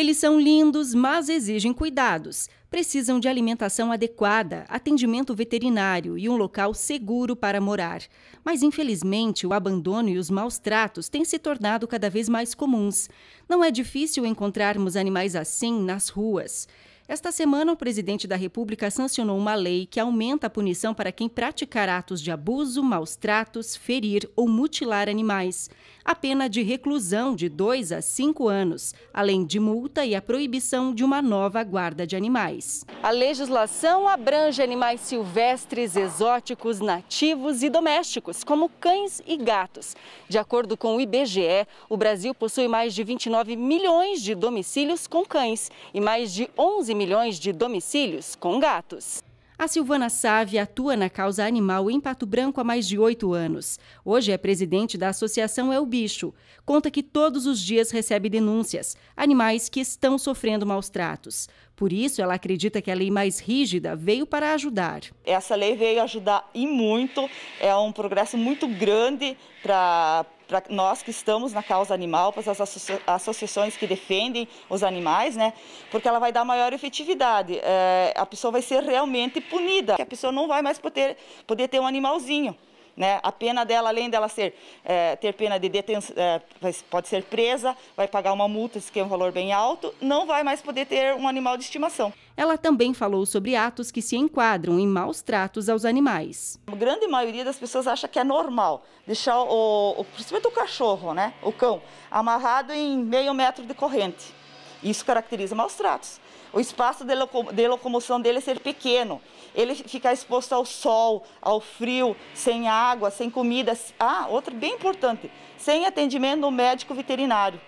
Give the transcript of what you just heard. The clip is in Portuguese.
Eles são lindos, mas exigem cuidados. Precisam de alimentação adequada, atendimento veterinário e um local seguro para morar. Mas, infelizmente, o abandono e os maus tratos têm se tornado cada vez mais comuns. Não é difícil encontrarmos animais assim nas ruas. Esta semana, o presidente da República sancionou uma lei que aumenta a punição para quem praticar atos de abuso, maus tratos, ferir ou mutilar animais. A pena de reclusão de 2 a 5 anos, além de multa e a proibição de uma nova guarda de animais. A legislação abrange animais silvestres, exóticos, nativos e domésticos, como cães e gatos. De acordo com o IBGE, o Brasil possui mais de 29 milhões de domicílios com cães e mais de 11 milhões milhões de domicílios com gatos. A Silvana Sávia atua na causa animal em Pato Branco há mais de oito anos. Hoje é presidente da associação É o Bicho. Conta que todos os dias recebe denúncias, animais que estão sofrendo maus tratos. Por isso, ela acredita que a lei mais rígida veio para ajudar. Essa lei veio ajudar e muito, é um progresso muito grande para para nós que estamos na causa animal, para as associações que defendem os animais, né? Porque ela vai dar maior efetividade. É, a pessoa vai ser realmente punida, a pessoa não vai mais poder, poder ter um animalzinho. Né? A pena dela, além dela ser, é, ter pena de detenção, é, pode ser presa, vai pagar uma multa, que é um valor bem alto, não vai mais poder ter um animal de estimação. Ela também falou sobre atos que se enquadram em maus tratos aos animais. A grande maioria das pessoas acha que é normal deixar o, o principalmente o cachorro, né, o cão, amarrado em meio metro de corrente. Isso caracteriza maus tratos. O espaço de, de locomoção dele é ser pequeno. Ele ficar exposto ao sol, ao frio, sem água, sem comida. Ah, outra bem importante, sem atendimento médico veterinário.